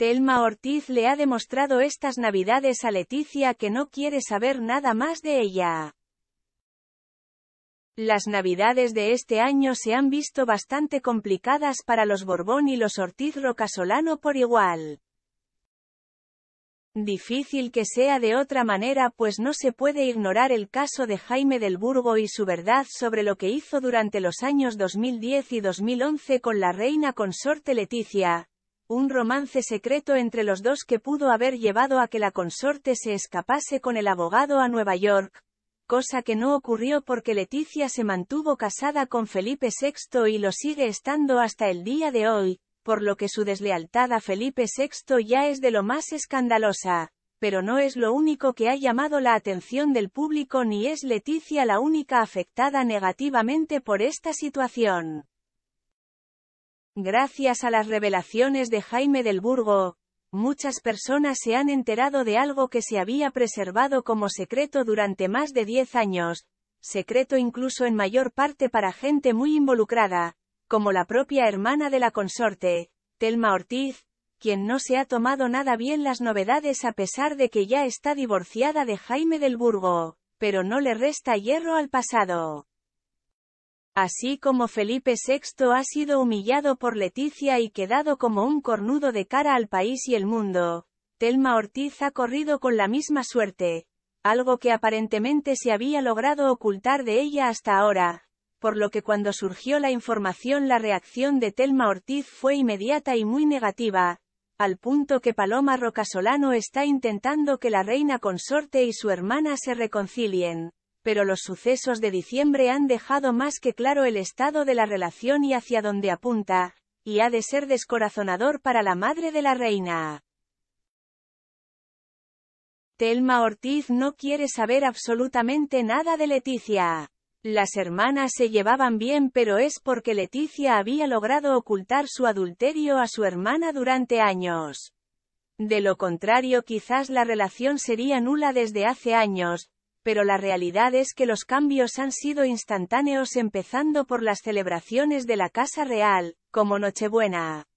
Telma Ortiz le ha demostrado estas navidades a Leticia que no quiere saber nada más de ella. Las navidades de este año se han visto bastante complicadas para los Borbón y los Ortiz Rocasolano por igual. Difícil que sea de otra manera pues no se puede ignorar el caso de Jaime del Burgo y su verdad sobre lo que hizo durante los años 2010 y 2011 con la reina consorte Leticia, un romance secreto entre los dos que pudo haber llevado a que la consorte se escapase con el abogado a Nueva York, cosa que no ocurrió porque Leticia se mantuvo casada con Felipe VI y lo sigue estando hasta el día de hoy, por lo que su deslealtad a Felipe VI ya es de lo más escandalosa. Pero no es lo único que ha llamado la atención del público ni es Leticia la única afectada negativamente por esta situación. Gracias a las revelaciones de Jaime del Burgo, muchas personas se han enterado de algo que se había preservado como secreto durante más de 10 años, secreto incluso en mayor parte para gente muy involucrada, como la propia hermana de la consorte, Telma Ortiz, quien no se ha tomado nada bien las novedades a pesar de que ya está divorciada de Jaime del Burgo, pero no le resta hierro al pasado. Así como Felipe VI ha sido humillado por Leticia y quedado como un cornudo de cara al país y el mundo, Telma Ortiz ha corrido con la misma suerte, algo que aparentemente se había logrado ocultar de ella hasta ahora, por lo que cuando surgió la información la reacción de Telma Ortiz fue inmediata y muy negativa, al punto que Paloma Rocasolano está intentando que la reina consorte y su hermana se reconcilien pero los sucesos de diciembre han dejado más que claro el estado de la relación y hacia dónde apunta, y ha de ser descorazonador para la madre de la reina. Telma Ortiz no quiere saber absolutamente nada de Leticia. Las hermanas se llevaban bien pero es porque Leticia había logrado ocultar su adulterio a su hermana durante años. De lo contrario quizás la relación sería nula desde hace años, pero la realidad es que los cambios han sido instantáneos empezando por las celebraciones de la Casa Real, como Nochebuena.